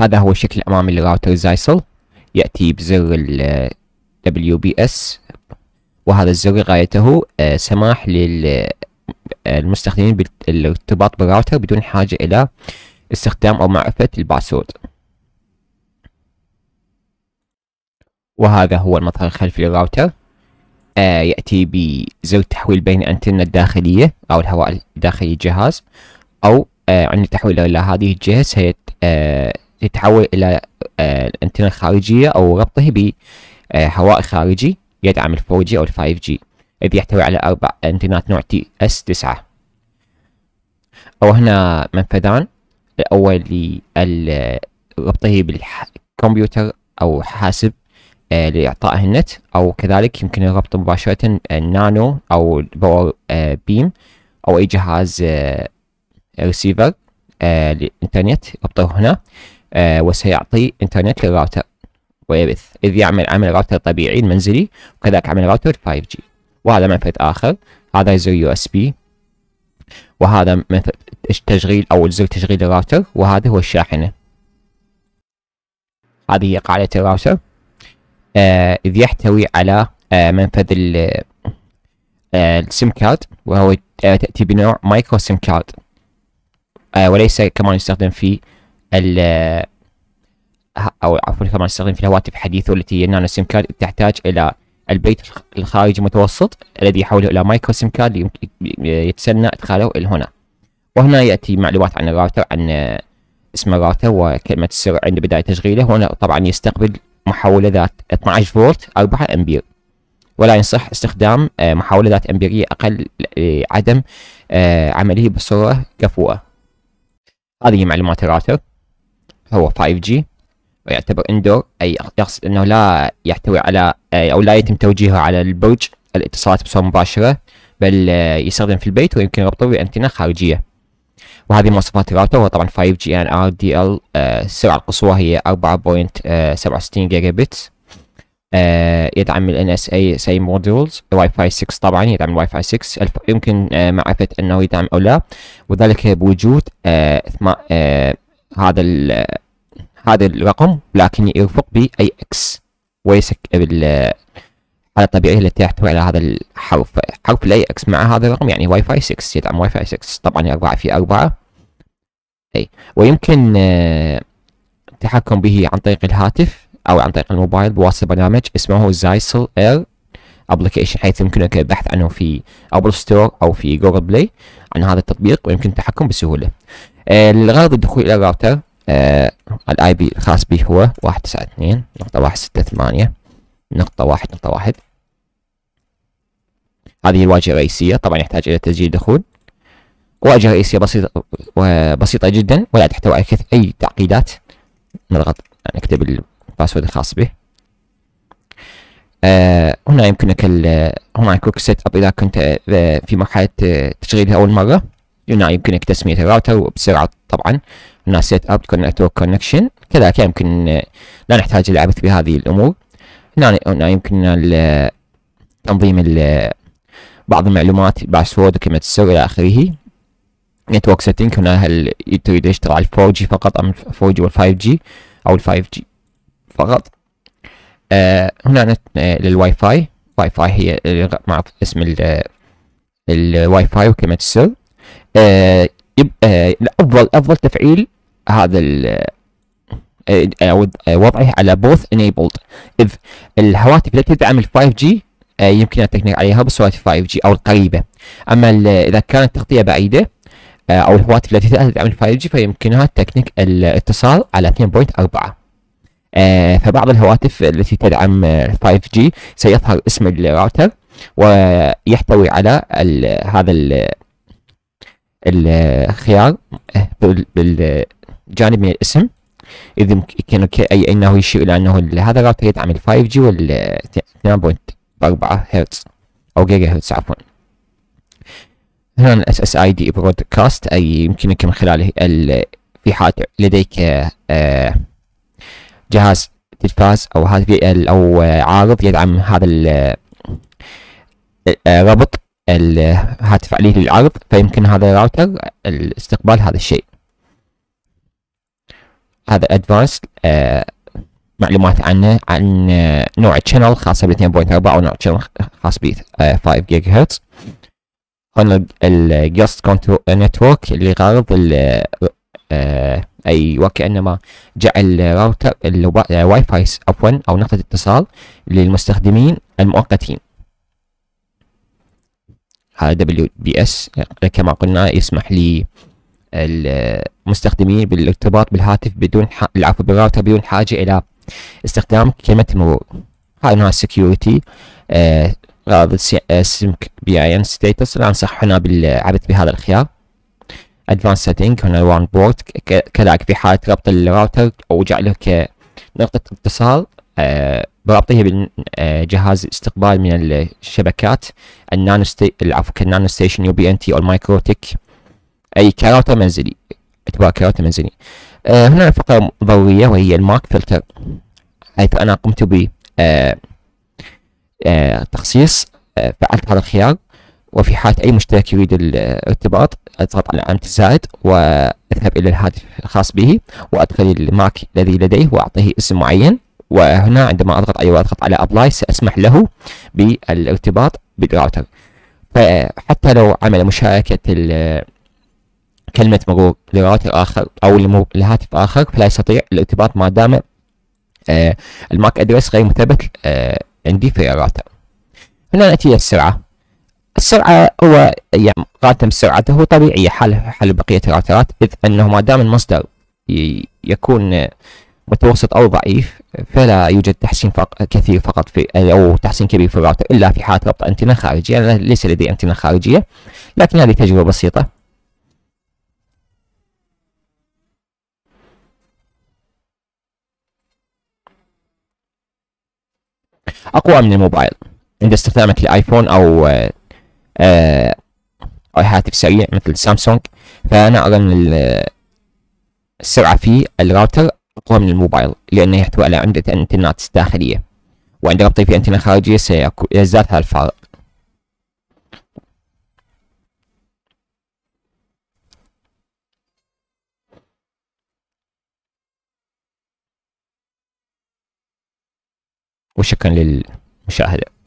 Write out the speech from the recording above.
هذا هو الشكل الامامي للراوتر زايسل ياتي بزر ال WBS وهذا الزر غايته آه، سماح للمستخدمين آه، بالارتباط بالراوتر بدون حاجه الى استخدام او معرفه الباسورد وهذا هو المظهر الخلفي للراوتر آه، يأتي بزر تحويل بين الأنتنة الداخلية أو الهواء الداخلي الجهاز أو عند تحويله إلى هذه الجهة سيت تتحول إلى الانتنة خارجية أو ربطه بهواء آه، خارجي يدعم ال 4G أو ال 5G إذ يحتوي على أربع أنتنات نوع تي اس 9 أو هنا منفذان الأول لربطه آه، بالكمبيوتر أو حاسب آه، لإعطائه النت أو كذلك يمكن الربط مباشرة النانو أو الباور بيم أو أي جهاز ريسيفر للإنترنت ربطه هنا آه وسيعطي انترنت للراوتر ويبث إذ يعمل عمل راوتر طبيعي المنزلي وكذلك عمل راوتر 5G وهذا منفذ آخر هذا زر يو اس بي وهذا منفذ تشغيل أو زر تشغيل الراوتر وهذا هو الشاحنة هذه هي قاعدة الراوتر آه إذ يحتوي على آه منفذ ال آه، السيم كارد وهو آه، تأتي بنوع مايكرو سيم كارد وليس كمان يستخدم في ال او عفوا كما نستخدم في الهواتف الحديثة والتي هي نانو سيم كارد تحتاج الى البيت الخارجي المتوسط الذي يحوله الى مايكرو سيم كارد يتسنى ادخاله الى هنا وهنا ياتي معلومات عن الراوتر عن اسم الراوتر وكلمة السر عند بداية تشغيله هنا طبعا يستقبل محولة ذات 12 فولت 4 امبير ولا ينصح استخدام آه، محاولة ذات أمبيرية أقل لعدم آه، عمله بصورة كفوة هذه معلومات الراوتر هو 5G ويعتبر اندور اي يقصد انه لا يحتوي على آه، او لا يتم توجيهه على البرج الاتصالات بصوره مباشره بل آه، يستخدم في البيت ويمكن ربطه بانتنه خارجيه وهذه مواصفات الراوتر هو طبعا 5G NRDL يعني السرعه آه، القصوى هي 4.67 جيجا بت يدعم ال NSA سي موديولز واي فاي 6 طبعا يدعم واي فاي 6 يمكن معرفة انه يدعم او لا وذلك بوجود هذا ال هذا الرقم لكن يرفق ب اي اكس ويسك الحالة الطبيعية التي يحتوي على هذا الحرف حرف الاي اكس مع هذا الرقم يعني واي فاي 6 يدعم واي فاي 6 طبعا 4 في 4 أي ويمكن آه، التحكم به عن طريق الهاتف أو عن طريق الموبايل بواسطة برنامج اسمه زايسل اير ابلكيشن حيث يمكنك البحث عنه في ابل ستور او في جوجل بلاي عن هذا التطبيق ويمكن التحكم بسهوله آه، الغرض الدخول الى الراوتر آه، الاي بي الخاص به هو واحد تسعة اثنين نقطة واحد ستة ثمانية نقطة واحد نقطة واحد هذه الواجهة الرئيسية طبعا يحتاج إلى تسجيل دخول واجهة رئيسية بسيطة وبسيطة جدا ولا تحتوي على كث أي تعقيدات نضغط نكتب الباسورد الخاص به آه، هنا يمكنك هنا كويك سيت اب اذا كنت في مرحله تشغيلها اول مره هنا يمكنك تسمية الراوتر بسرعة طبعا هنا سيت اب نتورك كونكشن كذلك يمكن آه، لا نحتاج العبث بهذه الامور هنا هنا يمكننا تنظيم آه، بعض المعلومات باسورد وكلمة السر الى اخره نتورك سيتنج هنا هل تريد يشتغل على 4 جي فقط ام 4 جي وال 5 جي او ال 5 جي فقط آه هنا نت آه، للواي فاي واي فاي هي معروف اسم الواي فاي وكلمة السر يبقى آه، افضل افضل تفعيل هذا ال آه، آه، او وضعه على بوث انيبلد اذ الهواتف التي تدعم ال 5G يمكن التكنيك عليها بسرعه 5G او القريبه اما اذا كانت تغطيه بعيده او الهواتف التي تدعم ال 5G فيمكنها تكنيك الاتصال على 2.4 فبعض الهواتف التي تدعم 5G سيظهر اسم الراوتر ويحتوي على هذا ال الخيار آه، بالجانب من الاسم اذا يمكنك أي أنه يشير إلى أنه هذا الراوتر يدعم ال 5G وال 2.4 هرتز أو جيجا هرتز عفوا هنا ال SSID برودكاست أي يمكنك من خلاله في حال لديك آه، جهاز تلفاز أو هاتف أو آه، عارض يدعم هذا الربط الهاتف عليه للعرض فيمكن هذا الراوتر استقبال هذا الشيء هذا ادفانس آه، معلومات عنه عن آه، نوع الشانل خاصة ب 2.4 ونوع الشانل خاص ب 5 جيجا هرتز هنا الجاست كونترول نتورك اللي غرض آه، اي وكانما جعل راوتر الواي فاي عفوا او نقطة اتصال للمستخدمين المؤقتين على دبليو بي اس كما قلنا يسمح لي المستخدمين بالارتباط بالهاتف بدون العفو بالراوتر بدون حاجة إلى استخدام كلمة مرور هاي نوع السكيورتي هذا السمك سمك بي اي ان ستيتس صح هنا بالعبث بهذا الخيار ادفانس سيتنج هنا الوان بورد كذلك في حالة ربط الراوتر او جعله كنقطة اتصال آه، بربطها بالجهاز آه، استقبال من الشبكات النانو ستي... العفو كالنانو ستيشن يو بي ان تي او المايكروتك اي كراوتر منزلي اعتبار كراوتر منزلي آه، هنا فقرة ضرورية وهي الماك فلتر حيث انا قمت ب تخصيص فعلت هذا الخيار وفي حالة أي مشترك يريد الارتباط أضغط على علامة الزائد وأذهب إلى الهاتف الخاص به وأدخل الماك الذي لديه وأعطيه اسم معين وهنا عندما اضغط اي واضغط على ابلاي ساسمح له بالارتباط بالراوتر فحتى لو عمل مشاركه كلمه مرور لراوتر اخر او لهاتف اخر فلا يستطيع الارتباط ما دام آه الماك ادريس غير مثبت آه عندي في الراوتر هنا ناتي الى السرعه السرعه هو يعني قاتم سرعته طبيعيه حال حال بقيه الراوترات اذ انه ما دام المصدر يكون متوسط او ضعيف فلا يوجد تحسين فق كثير فقط في أو تحسين كبير في الراوتر إلا في حالة ربط أنتنة خارجية يعني ليس لدي أنتنة خارجية لكن هذه تجربة بسيطة أقوى من الموبايل عند استخدامك لآيفون أو أو آه، آه، هاتف سريع مثل سامسونج فأنا أرى أن السرعة في الراوتر أقوى من الموبايل لأنه يحتوي على عمدة أنتنات داخلية وعند ربطه في أنتنة خارجية سيزداد هذا الفارق وشكرا للمشاهدة